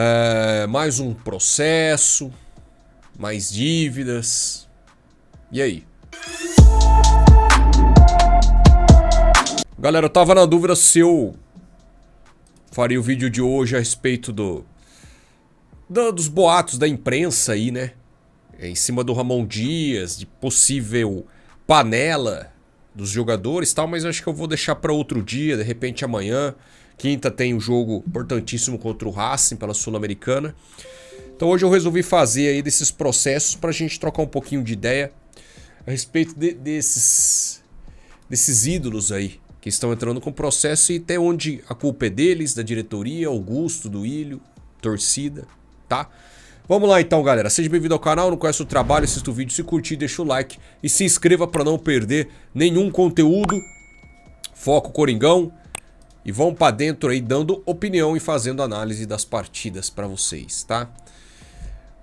É, mais um processo, mais dívidas. E aí? Galera, eu tava na dúvida se eu faria o vídeo de hoje a respeito do, do dos boatos da imprensa aí, né? Em cima do Ramon Dias, de possível panela dos jogadores, tal, mas acho que eu vou deixar para outro dia, de repente amanhã. Quinta tem um jogo importantíssimo contra o Racing pela Sul-Americana. Então hoje eu resolvi fazer aí desses processos para a gente trocar um pouquinho de ideia a respeito de, desses, desses ídolos aí que estão entrando com o processo e até onde a culpa é deles, da diretoria, Augusto, do Ilho, torcida, tá? Vamos lá então, galera. Seja bem-vindo ao canal, não conhece o trabalho, assista o vídeo, se curtir, deixa o like e se inscreva para não perder nenhum conteúdo. Foco Coringão, e vão para dentro aí dando opinião e fazendo análise das partidas para vocês, tá?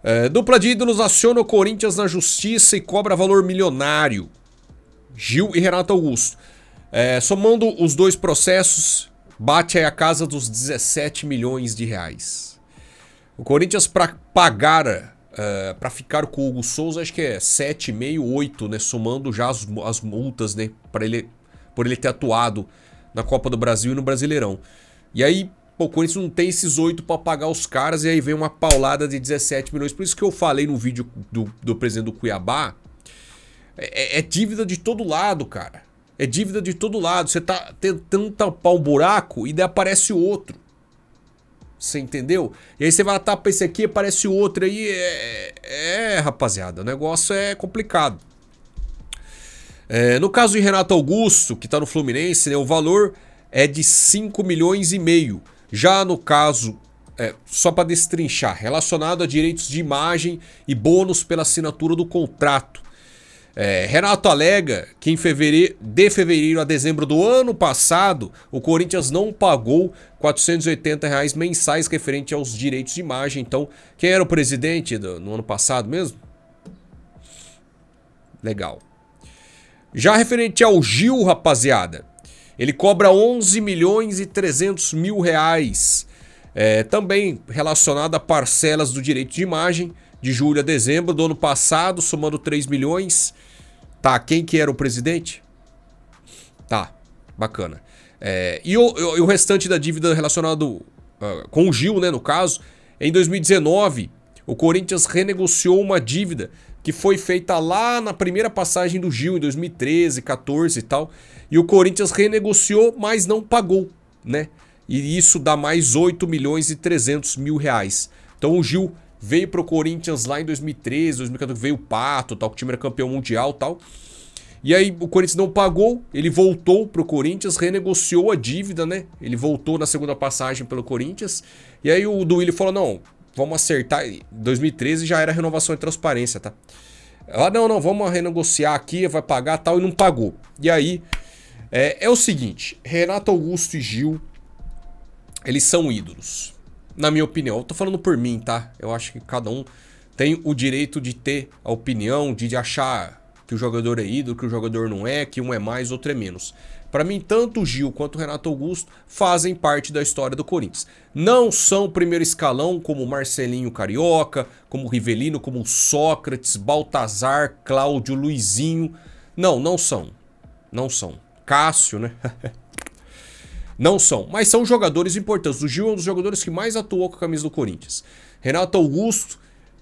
É, dupla de ídolos aciona o Corinthians na justiça e cobra valor milionário. Gil e Renato Augusto. É, somando os dois processos, bate aí a casa dos 17 milhões de reais. O Corinthians para pagar Uh, é, para ficar com o Hugo Souza, acho que é 7,5, 8, né? Somando já as, as multas, né? Para ele, por ele ter atuado na Copa do Brasil e no Brasileirão. E aí, pô, o Corinthians não tem esses oito para pagar os caras e aí vem uma paulada de 17 milhões. Por isso que eu falei no vídeo do, do presidente do Cuiabá, é, é, é dívida de todo lado, cara. É dívida de todo lado. Você tá tentando tapar um buraco e daí aparece outro. Você entendeu? E aí você vai lá, esse aqui, aparece outro aí. É, é, rapaziada, o negócio é complicado. É, no caso de Renato Augusto, que está no Fluminense, né, o valor é de 5 milhões e meio. Já no caso, é, só para destrinchar, relacionado a direitos de imagem e bônus pela assinatura do contrato. É, Renato alega que em fevereiro, de fevereiro a dezembro do ano passado, o Corinthians não pagou R$ 480 reais mensais referente aos direitos de imagem. Então, quem era o presidente do, no ano passado mesmo? Legal. Já referente ao Gil, rapaziada, ele cobra 11 milhões e 300 mil reais. É, também relacionado a parcelas do direito de imagem de julho a dezembro do ano passado, somando 3 milhões. Tá, quem que era o presidente? Tá, bacana. É, e, o, e, o, restante da dívida relacionada uh, com o Gil, né, no caso, em 2019, o Corinthians renegociou uma dívida que foi feita lá na primeira passagem do Gil em 2013, 14 e tal, e o Corinthians renegociou, mas não pagou, né? E isso dá mais 8 milhões e 300 mil reais. Então o Gil veio pro Corinthians lá em 2013, 2014, veio o Pato, tal, que o time era campeão mundial, tal. E aí o Corinthians não pagou, ele voltou pro Corinthians, renegociou a dívida, né? Ele voltou na segunda passagem pelo Corinthians. E aí o Duílio falou: "Não, vamos acertar. 2013 já era renovação e transparência, tá? Ah, não, não, vamos renegociar aqui, vai pagar tal, e não pagou. E aí, é, é o seguinte: Renato Augusto e Gil, eles são ídolos. Na minha opinião, eu tô falando por mim, tá? Eu acho que cada um tem o direito de ter a opinião, de achar que o jogador é ídolo, que o jogador não é, que um é mais, outro é menos. Para mim, tanto o Gil quanto o Renato Augusto fazem parte da história do Corinthians. Não são primeiro escalão como Marcelinho Carioca, como Rivelino, como Sócrates, Baltazar, Cláudio, Luizinho. Não, não são. Não são. Cássio, né? Não são, mas são jogadores importantes. O Gil é um dos jogadores que mais atuou com a camisa do Corinthians. Renato Augusto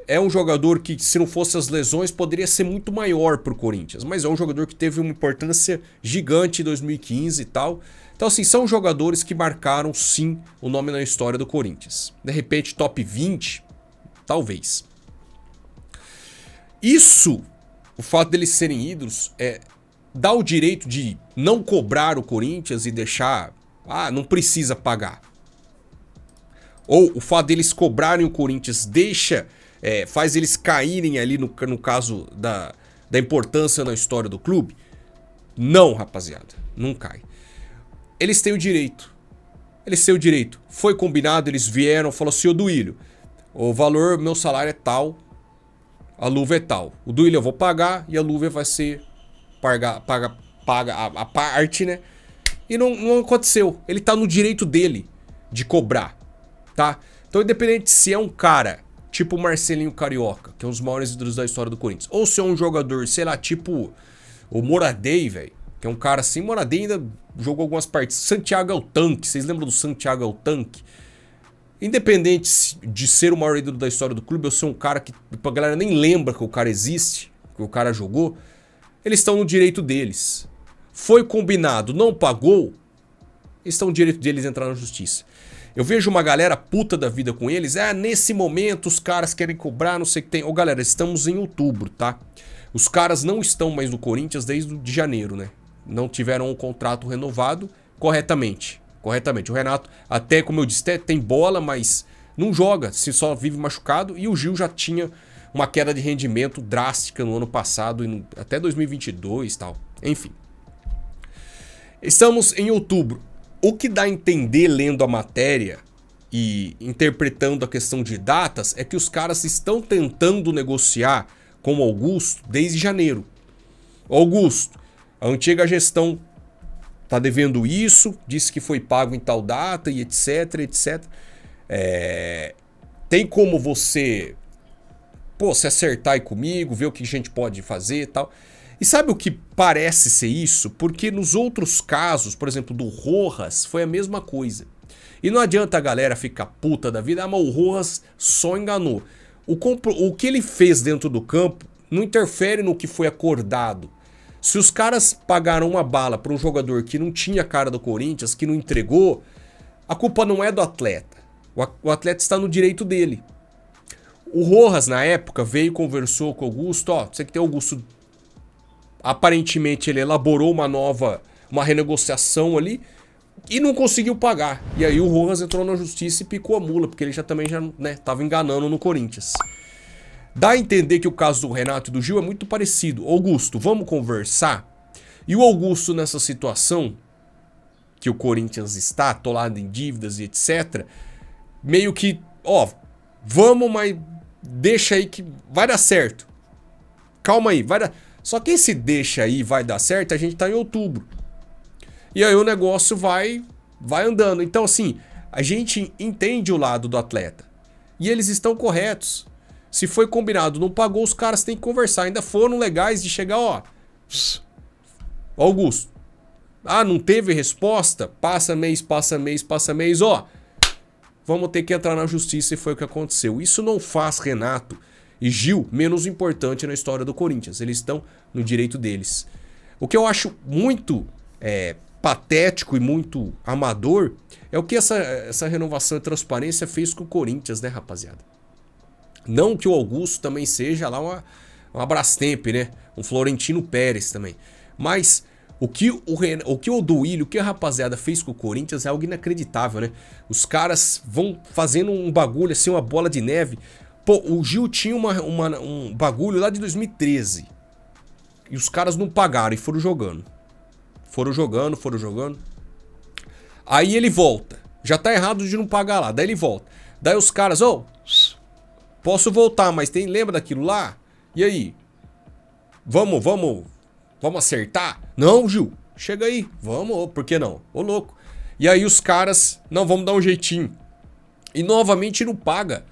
é um jogador que, se não fosse as lesões, poderia ser muito maior para o Corinthians, mas é um jogador que teve uma importância gigante em 2015 e tal. Então, assim, são jogadores que marcaram sim o nome na história do Corinthians. De repente, top 20, talvez. Isso, o fato deles serem ídolos, é, dá o direito de não cobrar o Corinthians e deixar. Ah, não precisa pagar. Ou o fato deles cobrarem o Corinthians deixa é, faz eles caírem ali no, no caso da, da importância na história do clube? Não, rapaziada, não cai. Eles têm o direito. Eles têm o direito. Foi combinado, eles vieram, falou assim, ô Duílio, o valor, meu salário é tal, a luva é tal. O Duílio eu vou pagar e a luva vai ser paga, paga, paga a, a parte, né? E não, não aconteceu. Ele tá no direito dele de cobrar, tá? Então, independente se é um cara tipo Marcelinho Carioca, que é um dos maiores ídolos da história do Corinthians. Ou se é um jogador, sei lá, tipo o Moradei, velho, que é um cara assim, Moradei ainda jogou algumas partes. Santiago é o tanque, vocês lembram do Santiago é o tanque? Independente de ser o maior ídolo da história do clube, ou ser um cara que tipo, a galera nem lembra que o cara existe, que o cara jogou, eles estão no direito deles. Foi combinado, não pagou, estão no direito deles entrar na justiça. Eu vejo uma galera puta da vida com eles. Ah, nesse momento os caras querem cobrar, não sei o que tem. Ô, galera, estamos em outubro, tá? Os caras não estão mais no Corinthians desde de janeiro, né? Não tiveram um contrato renovado corretamente. Corretamente. O Renato, até como eu disse, tem bola, mas não joga, se só vive machucado. E o Gil já tinha uma queda de rendimento drástica no ano passado, até 2022 e tal. Enfim. Estamos em outubro. O que dá a entender lendo a matéria e interpretando a questão de datas é que os caras estão tentando negociar com o Augusto desde janeiro. Augusto, a antiga gestão tá devendo isso, disse que foi pago em tal data e etc, etc. É... Tem como você pô, se acertar aí comigo, ver o que a gente pode fazer e tal. E sabe o que parece ser isso? Porque nos outros casos, por exemplo, do Rojas, foi a mesma coisa. E não adianta a galera ficar puta da vida, ah, mas o Rojas só enganou. O, o que ele fez dentro do campo não interfere no que foi acordado. Se os caras pagaram uma bala para um jogador que não tinha cara do Corinthians, que não entregou, a culpa não é do atleta. O atleta está no direito dele. O Rojas, na época, veio e conversou com o Augusto. Ó, você que tem o Augusto Aparentemente ele elaborou uma nova, uma renegociação ali e não conseguiu pagar. E aí o Rojas entrou na justiça e picou a mula, porque ele já também já, né, enganando no Corinthians. Dá a entender que o caso do Renato e do Gil é muito parecido. Augusto, vamos conversar? E o Augusto nessa situação que o Corinthians está atolado em dívidas e etc, meio que, ó, vamos, mas deixa aí que vai dar certo. Calma aí, vai dar só que se deixa aí vai dar certo, a gente tá em outubro. E aí o negócio vai vai andando. Então assim, a gente entende o lado do atleta. E eles estão corretos. Se foi combinado, não pagou, os caras têm que conversar. Ainda foram legais de chegar, ó. Augusto. Ah, não teve resposta? Passa mês, passa mês, passa mês, ó. Vamos ter que entrar na justiça e foi o que aconteceu. Isso não faz, Renato, e Gil menos importante na história do Corinthians. Eles estão no direito deles. O que eu acho muito é, patético e muito amador é o que essa, essa renovação e transparência fez com o Corinthians, né, rapaziada? Não que o Augusto também seja lá uma, uma né? Um Florentino Pérez também. Mas o que o, Ren... o que o Duílio, o que a rapaziada fez com o Corinthians é algo inacreditável, né? Os caras vão fazendo um bagulho assim, uma bola de neve, Pô, o Gil tinha uma, uma, um bagulho lá de 2013. E os caras não pagaram e foram jogando. Foram jogando, foram jogando. Aí ele volta. Já tá errado de não pagar lá. Daí ele volta. Daí os caras, ô, oh, posso voltar, mas tem lembra daquilo lá? E aí? Vamos, vamos, vamos acertar? Não, Gil, chega aí. Vamos, por que não? Ô louco. E aí os caras, não, vamos dar um jeitinho. E novamente não paga.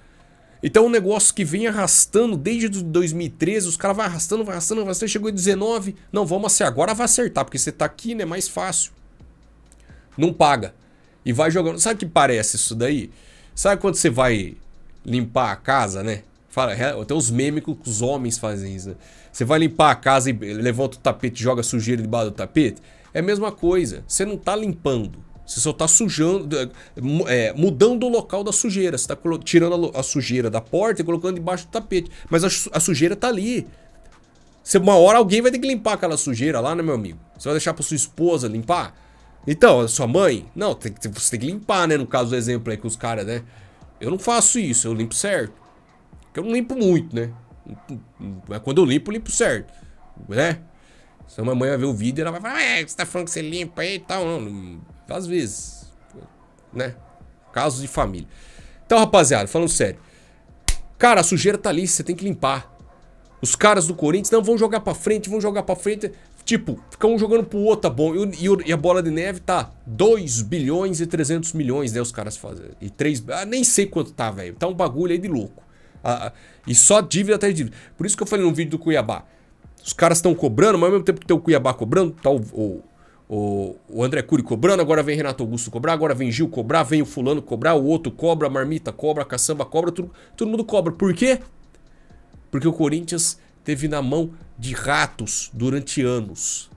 Então, um negócio que vem arrastando desde 2013, os caras vão arrastando, vai arrastando, vai arrastando, chegou em 19. Não, vamos acertar. Assim, agora vai acertar, porque você tá aqui, né? Mais fácil. Não paga. E vai jogando. Sabe o que parece isso daí? Sabe quando você vai limpar a casa, né? Fala, até os memes que os homens fazem isso. Né? Você vai limpar a casa e levanta o tapete, joga sujeira debaixo do tapete. É a mesma coisa. Você não tá limpando. Você só está sujando, é, mudando o local da sujeira. Você está tirando a, a, sujeira da porta e colocando embaixo do tapete. Mas a, a sujeira está ali. Você, uma hora alguém vai ter que limpar aquela sujeira lá, né, meu amigo? Você vai deixar para sua esposa limpar? Então, a sua mãe? Não, tem, você tem que limpar, né? No caso do exemplo aí que os caras, né? Eu não faço isso, eu limpo certo. Porque eu não limpo muito, né? Mas é quando eu limpo, eu limpo certo. Né? Se a mamãe vai ver o vídeo, ela vai falar, Ué, ah, você tá falando que você limpa aí e tal. Não, não às vezes, né? Casos de família. Então, rapaziada, falando sério. Cara, a sujeira tá ali, você tem que limpar. Os caras do Corinthians não vão jogar para frente, vão jogar para frente. Tipo, fica um jogando pro outro, tá bom. E, e, e, a bola de neve tá 2 bilhões e 300 milhões, né? Os caras fazendo? E 3. Ah, nem sei quanto tá, velho. Tá um bagulho aí de louco. Ah, ah e só dívida até dívida. Por isso que eu falei no vídeo do Cuiabá. Os caras estão cobrando, mas ao mesmo tempo que tem o Cuiabá cobrando, tá o, o, o, o André Cury cobrando, agora vem Renato Augusto cobrar, agora vem Gil cobrar, vem o fulano cobrar, o outro cobra, a marmita cobra, a caçamba cobra, tudo, todo mundo cobra. Por quê? Porque o Corinthians teve na mão de ratos durante anos.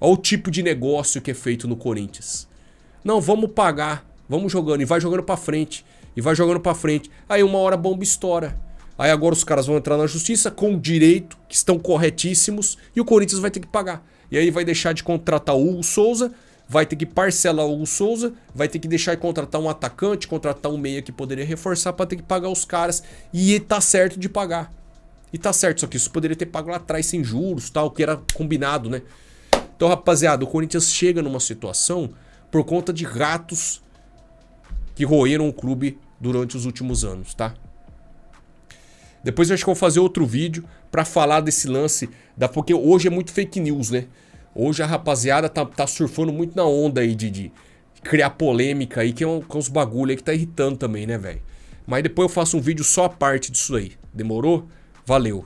Olha o tipo de negócio que é feito no Corinthians. Não, vamos pagar, vamos jogando e vai jogando para frente e vai jogando para frente. Aí uma hora a bomba estoura. Aí agora os caras vão entrar na justiça com direito, que estão corretíssimos, e o Corinthians vai ter que pagar. E aí vai deixar de contratar o Hugo Souza, vai ter que parcelar o Hugo Souza, vai ter que deixar de contratar um atacante, contratar um meia que poderia reforçar para ter que pagar os caras. E tá certo de pagar. E tá certo, só que isso poderia ter pago lá atrás sem juros, tal, que era combinado, né? Então, rapaziada, o Corinthians chega numa situação por conta de ratos que roeram o clube durante os últimos anos, tá? Depois eu acho que eu vou fazer outro vídeo para falar desse lance, da, porque hoje é muito fake news, né? Hoje a rapaziada tá, tá surfando muito na onda aí de, de criar polêmica aí, que é, um, que é uns bagulho aí que tá irritando também, né, velho? Mas depois eu faço um vídeo só a parte disso aí. Demorou? Valeu!